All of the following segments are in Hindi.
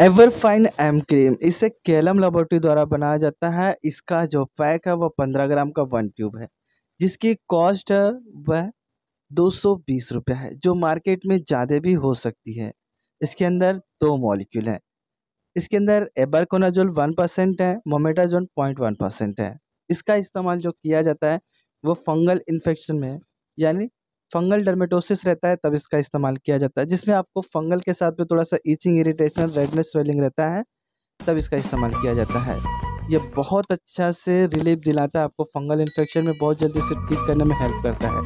एवरफाइन एम क्रीम इसे केलम लेबोरेटरी द्वारा बनाया जाता है इसका जो पैक है वह पंद्रह ग्राम का वन ट्यूब है जिसकी कॉस्ट वह दो सौ बीस रुपये है जो मार्केट में ज़्यादा भी हो सकती है इसके अंदर दो मॉलिक्यूल हैं इसके अंदर एबरकोनाजोल वन परसेंट है मोमेटाजोल पॉइंट वन परसेंट है इसका इस्तेमाल जो किया जाता है वो फंगल इन्फेक्शन में यानी फंगल डर्मेटोसिस रहता है तब इसका इस्तेमाल किया जाता है जिसमें आपको फंगल के साथ में थोड़ा सा ईचिंग इरिटेशन रेडनेस स्वेलिंग रहता है तब इसका इस्तेमाल किया जाता है ये बहुत अच्छा से रिलीफ दिलाता है आपको फंगल इन्फेक्शन में बहुत जल्दी उसे ठीक करने में हेल्प करता है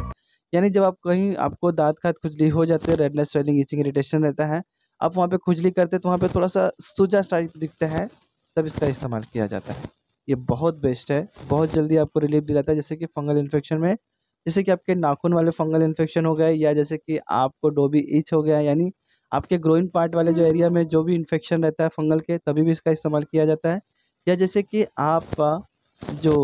यानी जब आप कहीं आपको दांत खात खुजली हो जाती है रेडनेस स्वेलिंग ईचिंग इरिटेशन रहता है आप वहाँ पे खुजली करते हैं तो वहाँ पे थोड़ा सा सूजा स्टाइप दिखता है तब इसका इस्तेमाल किया जाता है ये बहुत बेस्ट है बहुत जल्दी आपको रिलीफ दिलाता है जैसे कि फंगल इन्फेक्शन में जैसे कि आपके नाखून वाले फंगल इन्फेक्शन हो गए या जैसे कि आपको डोबी ईच हो गया यानी आपके ग्रोइन पार्ट वाले जो एरिया में जो भी इन्फेक्शन रहता है फंगल के तभी भी इसका इस्तेमाल किया जाता है या जैसे कि आपका जो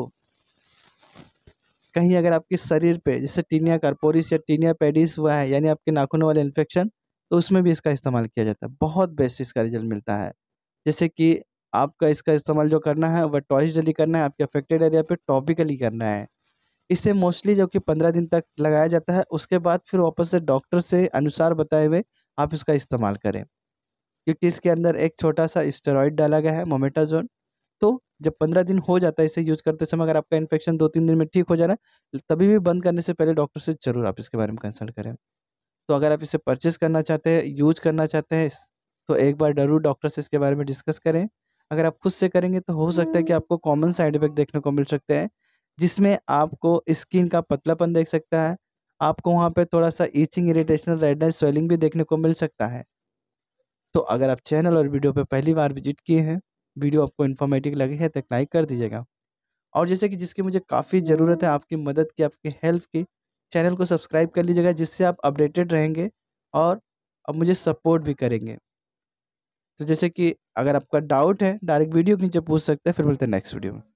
कहीं अगर आपके शरीर पे जैसे टीनिया कारपोरिस या टीनिया पेडिस हुआ है यानी आपके नाखूनों वाले इन्फेक्शन तो उसमें भी इसका इस्तेमाल किया जाता है बहुत बेस्ट इसका रिजल्ट मिलता है जैसे कि आपका इसका इस्तेमाल जो करना है वह टॉइस डेली करना है आपके अफेक्टेड एरिया पे टॉपिकली करना है इसे मोस्टली जो कि पंद्रह दिन तक लगाया जाता है उसके बाद फिर वापस से डॉक्टर से अनुसार बताए हुए आप इसका इस्तेमाल करें क्योंकि इसके अंदर एक छोटा सा स्टेरॉयड डाला गया है मोमेटाजोन तो जब पंद्रह दिन हो जाता है इसे यूज़ करते समय अगर आपका इन्फेक्शन दो तीन दिन में ठीक हो जाना तभी भी बंद करने से पहले डॉक्टर से ज़रूर आप इसके बारे में कंसल्ट करें तो अगर आप इसे परचेस करना चाहते हैं यूज करना चाहते हैं तो एक बार ज़रूर डॉक्टर से इसके बारे में डिस्कस करें अगर आप खुद से करेंगे तो हो सकता है कि आपको कॉमन साइड इफेक्ट देखने को मिल सकते हैं जिसमें आपको स्किन का पतलापन देख सकता है आपको वहाँ पे थोड़ा सा ईचिंग इरिटेशनल रेडनेस स्वेलिंग भी देखने को मिल सकता है तो अगर आप चैनल और वीडियो पर पहली बार विजिट किए हैं वीडियो आपको इन्फॉर्मेटिव लगे है तो लाइक कर दीजिएगा और जैसे कि जिसकी मुझे काफ़ी ज़रूरत है आपकी मदद की आपकी हेल्प की चैनल को सब्सक्राइब कर लीजिएगा जिससे आप अपडेटेड रहेंगे और अब मुझे सपोर्ट भी करेंगे तो जैसे कि अगर आपका डाउट है डायरेक्ट वीडियो के नीचे पूछ सकते हैं फिर मिलते हैं नेक्स्ट वीडियो में